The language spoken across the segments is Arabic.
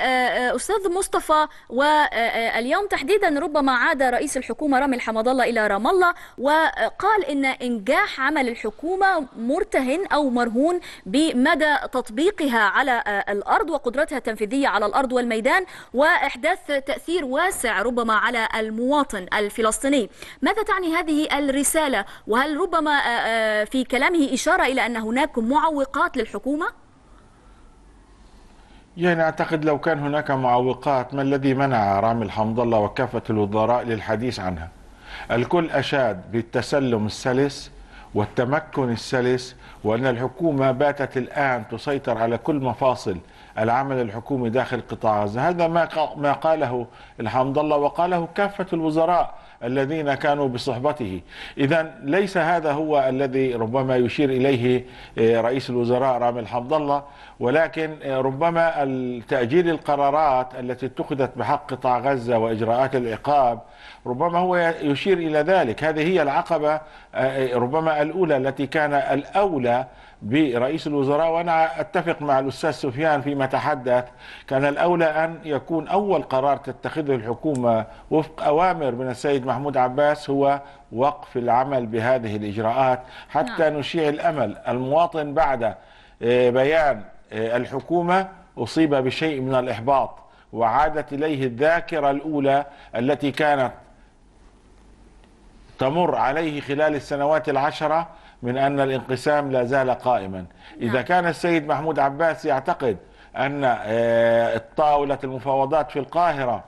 آه، آه، أستاذ مصطفى واليوم تحديدا ربما عاد رئيس الحكومة رامي الحمد الله إلى رام الله وقال إن إنجاح عمل الحكومة مرتهن أو مرهون بمدى تطبيقها على آه، الأرض وقدرتها التنفيذية على الأرض والميدان وإحداث تأثير واسع ربما على المواطن الفلسطيني ماذا تعني هذه الرسالة وهل ربما في كلامه إشارة إلى أن هناك معوقات للحكومة؟ يعني أعتقد لو كان هناك معوقات ما الذي منع رامي الحمد الله وكافة الوزراء للحديث عنها الكل أشاد بالتسلم السلس والتمكن السلس وأن الحكومة باتت الآن تسيطر على كل مفاصل العمل الحكومي داخل قطاع غزة هذا ما ما قاله الحمد الله وقاله كافة الوزراء الذين كانوا بصحبته إذا ليس هذا هو الذي ربما يشير إليه آه، رئيس الوزراء رامي الحمد الله ولكن آه، ربما تأجيل القرارات التي اتخذت بحق قطاع غزة وإجراءات العقاب ربما هو يشير إلى ذلك هذه هي العقبة آه، ربما الأولى التي كان الأولى برئيس الوزراء وأنا أتفق مع الأستاذ سفيان فيما نتحدث كان الأولى أن يكون أول قرار تتخذه الحكومة وفق أوامر من السيد محمود عباس هو وقف العمل بهذه الإجراءات حتى نعم. نشيع الأمل المواطن بعد آه، بيان آه، الحكومة أصيب بشيء من الإحباط وعادت إليه الذاكرة الأولى التي كانت تمر عليه خلال السنوات العشرة من أن الانقسام لا زال قائما إذا نعم. كان السيد محمود عباس يعتقد أن آه، طاولة المفاوضات في القاهرة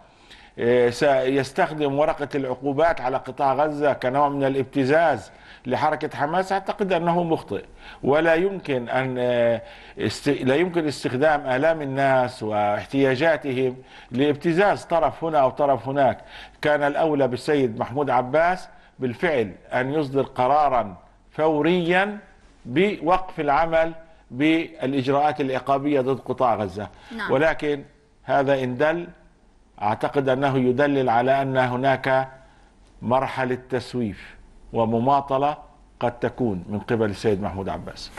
آه، سيستخدم ورقة العقوبات على قطاع غزة كنوع من الابتزاز لحركة حماس أعتقد أنه مخطئ ولا يمكن أن آه، است... لا يمكن استخدام آلام الناس واحتياجاتهم لابتزاز طرف هنا أو طرف هناك كان الأولى بالسيد محمود عباس بالفعل أن يصدر قرارا فوريا بوقف العمل بالإجراءات العقابية ضد قطاع غزة نعم. ولكن هذا إن دل أعتقد أنه يدلل على أن هناك مرحلة تسويف ومماطلة قد تكون من قبل السيد محمود عباس